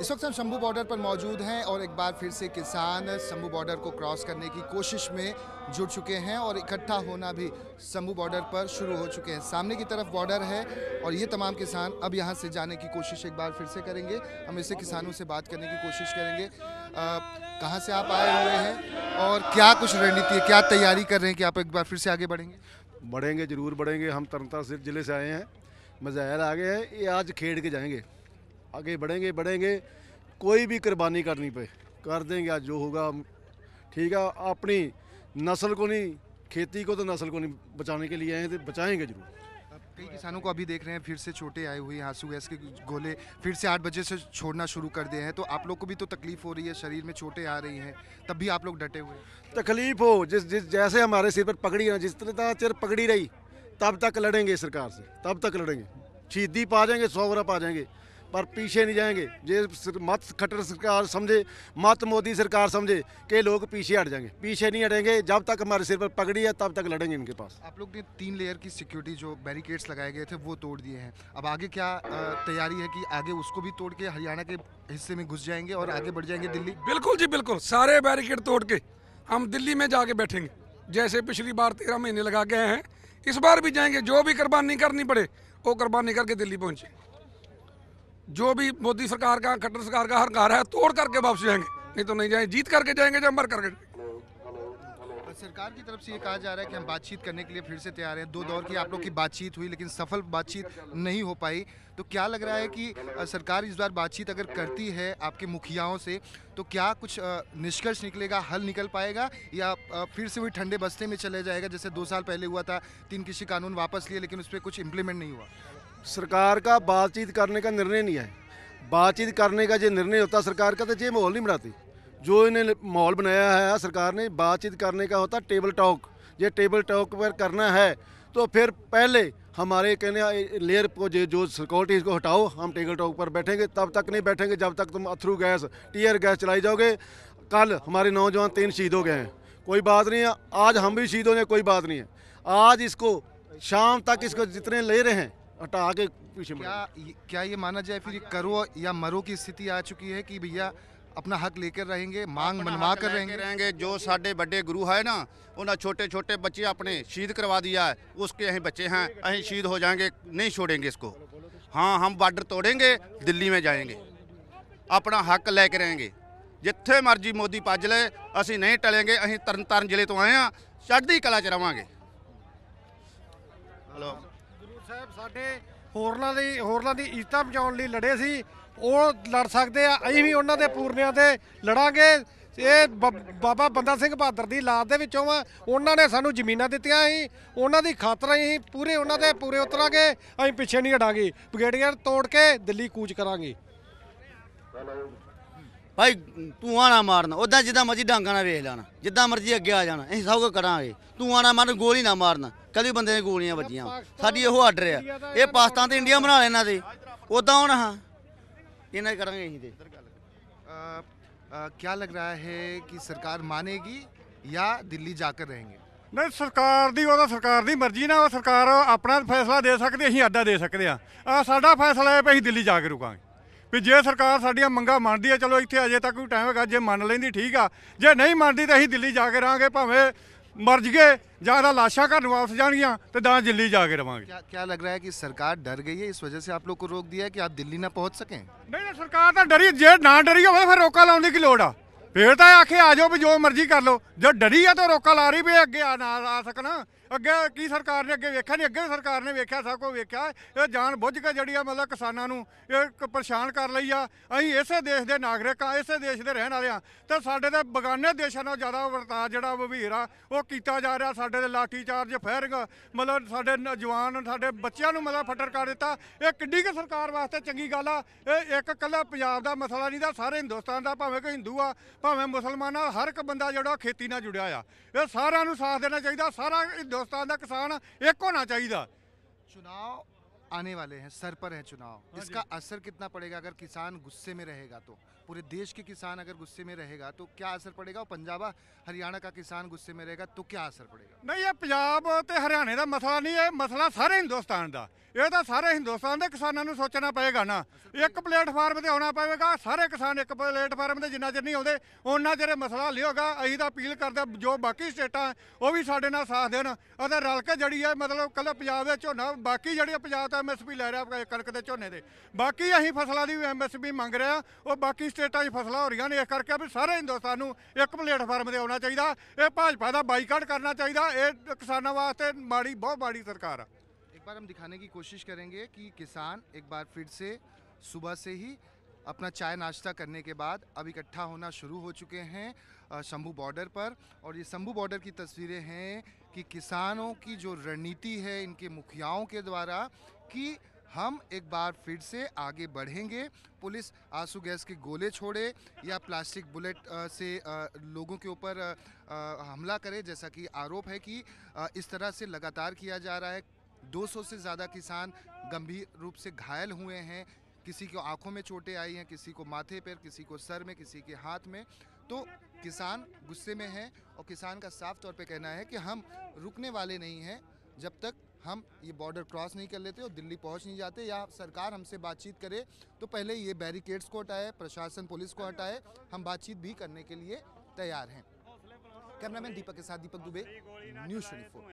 इस वक्त हम शंभू बॉर्डर पर मौजूद हैं और एक बार फिर से किसान शंभू बॉर्डर को क्रॉस करने की कोशिश में जुट चुके हैं और इकट्ठा होना भी शंभू बॉर्डर पर शुरू हो चुके हैं सामने की तरफ बॉर्डर है और ये तमाम किसान अब यहाँ से जाने की कोशिश एक बार फिर से करेंगे हम इसे किसानों से बात करने की कोशिश करेंगे कहाँ से आप आए हुए हैं और क्या कुछ रणनीति है क्या तैयारी कर रहे हैं कि आप एक बार फिर से आगे बढ़ेंगे बढ़ेंगे जरूर बढ़ेंगे हम तरनता सिर्फ जिले से आए हैं आ आगे हैं ये आज खेड़ के जाएंगे आगे बढ़ेंगे बढ़ेंगे कोई भी कुर्बानी करनी पे कर देंगे आज जो होगा ठीक है अपनी नस्ल को नहीं खेती को तो नस्ल को नहीं बचाने के लिए आए हैं तो बचाएंगे जरूर कई किसानों को अभी देख रहे हैं फिर से छोटे आए हुए आंसू गैस के गोले फिर से आठ बजे से छोड़ना शुरू कर दिए हैं तो आप लोग को भी तो तकलीफ हो रही है शरीर में छोटे आ रही हैं तब भी आप लोग डटे हुए तकलीफ हो जिस जिस जैसे हमारे सिर पर पकड़ी ना जिस तरह चेर पकड़ी रही तब तक लड़ेंगे सरकार से तब तक लड़ेंगे शहीदी पा जाएंगे सौ पा जाएंगे पर पीछे नहीं जाएंगे जे मत खट्टर सरकार समझे मत मोदी सरकार समझे कि लोग पीछे हट जाएंगे पीछे नहीं हटेंगे जब तक हमारे सिर पर पगड़ी है तब तक लड़ेंगे इनके पास आप लोग ने तीन लेयर की सिक्योरिटी जो बैरिकेड्स लगाए गए थे वो तोड़ दिए हैं अब आगे क्या तैयारी है कि आगे उसको भी तोड़ के हरियाणा के हिस्से में घुस जाएंगे और आगे बढ़ जाएंगे दिल्ली बिल्कुल जी बिल्कुल सारे बैरिकेड तोड़ के हम दिल्ली में जाके बैठेंगे जैसे पिछली बार तेरह महीने लगा गए हैं इस बार भी जाएंगे जो भी कुर्बानी करनी पड़े वो कुर्बानी करके दिल्ली पहुंचे जो भी मोदी सरकार का खट्टर सरकार का हरकार है तोड़ करके वापस जाएंगे नहीं तो नहीं जाएंगे जीत करके जाएंगे या मर करके सरकार की तरफ से ये कहा जा रहा है कि हम बातचीत करने के लिए फिर से तैयार हैं दो दौर की आप लोग की बातचीत हुई लेकिन सफल बातचीत नहीं हो पाई तो क्या लग रहा है कि सरकार इस बार बातचीत अगर करती है आपके मुखियाओं से तो क्या कुछ निष्कर्ष निकलेगा हल निकल पाएगा या फिर से वही ठंडे बस्ते में चले जाएगा जैसे दो साल पहले हुआ था तीन कृषि कानून वापस लिए लेकिन उस पर कुछ इम्प्लीमेंट नहीं हुआ सरकार का बातचीत करने का निर्णय नहीं है बातचीत करने का जो निर्णय होता सरकार का तो ये माहौल नहीं बनाती जो इन्हें माहौल बनाया है सरकार ने बातचीत करने का होता टेबल टॉक ये टेबल टॉक पर करना है तो फिर पहले हमारे कहने लेयर को जो जो सिक्योरिटी को हटाओ हम टेबल टॉक पर बैठेंगे तब तक नहीं बैठेंगे जब तक तुम अथ्रू गैस टीयर गैस चलाई जाओगे कल हमारे नौजवान तीन शहीद हो गए हैं कोई बात नहीं है आज हम भी शहीद हो जाए कोई बात नहीं है आज इसको शाम तक इसको जितने ले रहे हैं हटा के पीछे क्या क्या ये माना जाए फिर करो या मरो की स्थिति आ चुकी है कि भैया ਆਪਣਾ ਹੱਕ ਲੈ ਕੇ ਰਹਿਣਗੇ ਮੰਗ ਮਨਵਾ ਕੇ ਰਹਿਣਗੇ ਰਹਿਣਗੇ ਜੋ ਸਾਡੇ ਵੱਡੇ ਗੁਰੂ ਹੈ ਨਾ ਉਹਨਾਂ ਛੋਟੇ ਛੋਟੇ ਬੱਚੇ ਆਪਣੇ ਸ਼ਹੀਦ ਕਰਵਾ ਦਿਆ ਹੈ ਉਸਕੇ ਅਸੀਂ ਬੱਚੇ ਹਾਂ ਅਸੀਂ ਸ਼ਹੀਦ ਹੋ ਜਾएंगे ਨਹੀਂ ਛੋੜेंगे इसको ਹਾਂ ਹਮ ਬਾਰਡਰ ਤੋੜेंगे ਦਿੱਲੀ में ਜਾएंगे ਆਪਣਾ ਹੱਕ ਲੈ ਕੇ ਰਹਿਣਗੇ ਜਿੱਥੇ ਮਰਜੀ ਮੋਦੀ ਪੱਜ ਲੈ ਅਸੀਂ ਨਹੀਂ ਟਲेंगे ਅਸੀਂ ਤਰਨਤਾਰਨ ਜ਼ਿਲ੍ਹੇ ਤੋਂ ਆਏ ਆ ਚੜ੍ਹਦੀ ਕਲਾ ਚ ਰਵਾਂਗੇ ਹਲੋ ਸਾਹਿਬ ਸਾਡੇ ਹੋਰਨਾਂ ਦੀ ਹੋਰਨਾਂ ਦੀ ਇੱਜ਼ਤਾਂ ਬਚਾਉਣ ਲਈ ਲੜੇ ਸੀ ਉਹ ਲੜ ਸਕਦੇ ਆ ਅਸੀਂ ਵੀ ਉਹਨਾਂ ਦੇ ਪੂਰਨਿਆਂ ਤੇ ਲੜਾਂਗੇ ਇਹ ਬਾਬਾ ਬੰਦਾ ਸਿੰਘ ਬਹਾਦਰ ਦੀ ਲਾਦ ਦੇ ਵਿੱਚੋਂ ਆ ਉਹਨਾਂ ਨੇ ਸਾਨੂੰ ਜ਼ਮੀਨਾਂ ਦਿੱਤੀਆਂ ਸੀ ਉਹਨਾਂ ਦੀ ਖਾਤਰ ਅਸੀਂ ਪੂਰੇ ਉਹਨਾਂ ਦੇ ਪੂਰੇ ਉਤਰਾਂਗੇ ਅਸੀਂ ਪਿੱਛੇ ਨਹੀਂ ਹਟਾਂਗੇ ਬਗੇੜੀਆਂ ਤੋੜ ਕੇ ਦਿੱਲੀ ਕੂਚ ਕਰਾਂਗੇ ਭਾਈ ਤੂੰ ਆਣਾ ਮਾਰਨਾ ਉਦਾਂ ਜਿੱਦਾਂ ਮਰਜੀ ਡਾਂਗਾ ਨਾਲ ਵੇਖ ਲੈਣਾ ਜਿੱਦਾਂ ਮਰਜੀ ਅੱਗੇ ਆ ਜਾਣਾ ਅਸੀਂ ਸਭ ਕੁਝ ਕਰਾਂਗੇ ਤੂੰ ਆਣਾ ਮਾਰਨ ਗੋਲੀ ਨਾ ਮਾਰਨਾ ਕਦੀ ਬੰਦੇ ਨੇ ਗੋਲੀਆਂ ਵੱਜੀਆਂ ਸਾਡੀ ਇਹੋ ਆਰਡਰ ਆ ਇਹ ਪਾਕਿਸਤਾਨ ਤੇ ਇੰਡੀਆ ਬਣਾ ਲੈਣਾ ਤੇ ਉਦਾਂ ਹੁਣ ਹਾਂ ਇਹਨਾਂ ਕਰਾਂਗੇ ਅਸੀਂ ਤੇ ਕੀ ਲੱਗ ਰਿਹਾ ਹੈ ਕਿ ਸਰਕਾਰ ਮਾਨੇਗੀ ਜਾਂ ਦਿੱਲੀ ਜਾ ਕੇ ਰਹਿਣਗੇ ਨਹੀਂ ਸਰਕਾਰ ਦੀ ਉਹਦਾ ਸਰਕਾਰ ਦੀ ਮਰਜ਼ੀ ਨਾਲ ਉਹ ਸਰਕਾਰ ਆਪਣਾ ਫੈਸਲਾ ਦੇ ਸਕਦੀ ਅਸੀਂ ਆਡਾ ਦੇ ਸਕਦੇ ਆ ਆ ਸਾਡਾ ਫੈਸਲਾ ਹੈ ਵੀ ਅਸੀਂ ਦਿੱਲੀ ਜਾ ਕੇ ਰੁਕਾਂਗੇ ਵੀ ਜੇ ਸਰਕਾਰ ਸਾਡੀਆਂ ਮੰਗਾਂ ਮੰਨਦੀ ਹੈ ਚਲੋ ਇੱਥੇ ਅਜੇ ਤੱਕ ਕੋਈ ਟਾਈਮ ਹੈਗਾ ਜੇ ਮੰਨ ਲੈਂਦੀ ਠੀਕ ਆ ਜੇ ਨਹੀਂ ਮੰਨਦੀ ਤਾਂ ਅਸੀਂ ਦਿੱਲੀ ਜਾ ਕੇ ਰਾਂਗੇ ਭਾਵੇਂ ਮਰ ਜਗੇ ਜਿਆਦਾ ਲਾਸ਼ਾਂ ਘਰ ਨੂੰ ਵਾਪਸ ਜਾਣਗੀਆਂ ਤੇ ਦਾ ਦਿੱਲੀ ਜਾ ਕੇ ਰਵਾਂਗੇ ਕੀ ਕੀ ਲੱਗ ਰਿਹਾ ਹੈ ਕਿ ਸਰਕਾਰ ਡਰ ਗਈ ਹੈ ਇਸ ਵਜ੍ਹਾ ਸੇ ਆਪ लोग को रोक ਕਿ ਆਪ ਦਿੱਲੀ ਨਾ ਪਹੁੰਚ ना पहुंच ਨਹੀਂ ਨਾ ਸਰਕਾਰ ਤਾਂ ਡਰੀ ਜੇ ਨਾ ਡਰੀ ਹੋਵੇ ਫਿਰ ਰੋਕਾ ਲਾਉਣ ਦੀ ਕੀ ਲੋੜ ਆ ਫੇਰ ਤਾਂ ਆਖੇ ਆ ਜਾਓ ਵੀ ਜੋ ਮਰਜ਼ੀ ਕਰ ਲਓ ਜੇ ਡਰੀ ਆ ਤਾਂ ਰੋਕਾ ਲਾ ਰਹੀ ਵੀ ਅੱਗੇ ਆ ਨਾ ਆ ਸਕਣਾ ਅੱਗੇ ਕੀ ਸਰਕਾਰ ਨੇ ਅੱਗੇ ਵੇਖਿਆ ਨਹੀਂ ਅੱਗੇ ਸਰਕਾਰ ਨੇ ਵੇਖਿਆ ਸਭ ਕੋ ਵੇਖਿਆ ਇਹ ਜਾਣ ਬੁੱਝ ਕੇ ਜਿਹੜੀ ਆ ਮਤਲਬ ਕਿਸਾਨਾਂ ਨੂੰ ਇਹ ਪਰੇਸ਼ਾਨ ਕਰ ਲਈ ਆ ਅਸੀਂ ਇਸੇ ਦੇਸ਼ ਦੇ ਨਾਗਰਿਕ ਆ ਇਸੇ ਦੇਸ਼ ਦੇ ਰਹਿਣ ਵਾਲੇ ਆ ਤੇ ਸਾਡੇ ਤੇ ਬਗਾਨੇ ਦੇਸ਼ਾਂ ਨਾਲ ਜ਼ਿਆਦਾ ਵਰਤਾ ਜਿਹੜਾ ਵਿਭੀਰ ਆ ਉਹ ਕੀਤਾ ਜਾ ਰਿਹਾ ਸਾਡੇ ਦੇ ਲਾਠੀ ਚਾਰਜ ਫੈਰਿੰਗ ਮਤਲਬ ਸਾਡੇ ਨੌਜਵਾਨ ਸਾਡੇ ਬੱਚਿਆਂ ਨੂੰ ਮਤਲਬ ਫਟਰ ਕਰ ਦਿੱਤਾ ਇਹ ਕਿੱਡੀ ਕਿ ਸਰਕਾਰ ਵਾਸਤੇ ਚੰਗੀ ਗੱਲ ਆ ਇਹ ਇੱਕ ਕੱਲਾ ਪੰਜਾਬ ਦਾ ਮਸਲਾ ਨਹੀਂ ਦਾ ਸਾਰੇ ਹਿੰਦੁਸਤਾਨ ਦਾ ਭਾਵੇਂ ਕੋਈ ਹਿੰਦੂ ਆ ਭਾਵੇਂ ਮੁਸਲਮਾਨ ਆ ਹਰ ਇੱਕ ਬੰਦਾ ਜਿਹੜਾ ਖੇਤੀ ਨਾਲ ਜੁੜਿਆ ਆ ਇਹ ਸਾਰਿਆਂ ਨੂੰ ਸਾਥ ਦੇਣਾ ਚਾਹੀਦਾ ਸਾਰਾ हिंदुस्तान का किसान एक होना चाहिए चुनाव आने वाले हैं सर पर है चुनाव हाँ इसका असर कितना पड़ेगा अगर किसान गुस्से में रहेगा तो पूरे देश के किसान अगर गुस्से में रहेगा तो क्या असर पड़ेगा और पंजाब हरियाणा का किसान गुस्से में रहेगा तो क्या असर पड़ेगा ਨਹੀਂ ਇਹ ਪੰਜਾਬ ਤੇ ਹਰਿਆਣੇ ਦਾ ਮਸਲਾ ਨਹੀਂ ਇਹ ਮਸਲਾ ਸਾਰੇ ਹਿੰਦੁਸਤਾਨ ਦਾ ਇਹ ਤਾਂ ਸਾਰੇ ਹਿੰਦੁਸਤਾਨ ਦੇ ਕਿਸਾਨਾਂ ਨੂੰ ਸੋਚਣਾ ਪਏਗਾ ਨਾ ਇੱਕ ਪਲੇਟਫਾਰਮ ਤੇ ਆਉਣਾ ਪਵੇਗਾ ਸਾਰੇ ਕਿਸਾਨ ਇੱਕ ਪਲੇਟਫਾਰਮ ਤੇ ਜਿੰਨਾ ਚਿਰ ਨਹੀਂ ਆਉਂਦੇ ਉਹਨਾਂ ਚਿਰ ਇਹ ਮਸਲਾ ਹੱਲ ਹੀ ਹੋਗਾ ਅਸੀਂ ਤਾਂ ਅਪੀਲ ਕਰਦੇ ਜੋ ਬਾਕੀ ਸਟੇਟਾਂ ਉਹ ਵੀ ਸਾਡੇ ਨਾਲ ਸਾਥ ਦੇਣ ਅਤੇ ਰਲ ਕੇ ਜਿਹੜੀ ਹੈ ਮਤਲਬ ਕੱਲ ਪੰਜਾਬ ਦੇ ਝੋਨਾ ਬਾਕੀ ਜਿਹੜੀ ਪੰਜਾਬ ਦਾ ਐਮਐਸਪੀ ਲੈ ਰਿਹਾ ਕਣਕ ਦੇ ਝੋਨੇ ਦੇ ਬਾਕੀ ਅਸੀਂ ਫਸਲਾਂ ਦੀ ਐਮਐਸਪੀ ਮੰਗ ਰਹੇ ਆ ਉਹ ਬਾਕੀ स्टेटा 'ਚ ਫਸਲਾਂ ਹੋ ਰਹੀਆਂ ਨੇ ਇਸ ਕਰਕੇ ਵੀ ਸਾਰੇ ਹਿੰਦੁਸਤਾਨ ਨੂੰ ਇੱਕ ਪਲੇਟਫਾਰਮ ਤੇ ਆਉਣਾ ਚਾਹੀਦਾ ਇਹ ਭਾਜਪਾ ਦਾ ਬਾਈਕਾਟ ਕਰਨਾ ਚਾਹੀਦਾ ਇਹ ਕਿਸਾਨਾਂ माड़ी ਮਾੜੀ ਬਹੁਤ ਮਾੜੀ एक बार हम दिखाने की कोशिश करेंगे कि किसान एक बार फिर से सुबह से ही अपना चाय नाश्ता करने के बाद अब इकट्ठा होना शुरू हो चुके हैं शंभू बॉर्डर पर और ये शंभू बॉर्डर की तस्वीरें हैं कि किसानों की जो रणनीति है इनके मुखियाओं के द्वारा कि हम एक बार फिर से आगे बढ़ेंगे पुलिस आंसू गैस के गोले छोड़े या प्लास्टिक बुलेट से लोगों के ऊपर हमला करे जैसा कि आरोप है कि इस तरह से लगातार किया जा रहा है 200 से ज़्यादा किसान गंभीर रूप से घायल हुए हैं किसी को आंखों में चोटें आई हैं किसी को माथे पर किसी को सर में किसी के हाथ में तो किसान गुस्से में हैं और किसान का साफ तौर पर कहना है कि हम रुकने वाले नहीं हैं जब तक हम ये बॉर्डर क्रॉस नहीं कर लेते और दिल्ली पहुंच नहीं जाते या सरकार हमसे बातचीत करे तो पहले ये बैरिकेड्स को हटाए प्रशासन पुलिस को हटाए हम बातचीत भी करने के लिए तैयार हैं कैमरामैन दीपक के साथ दीपक दुबे न्यूज़ ट्वेंटी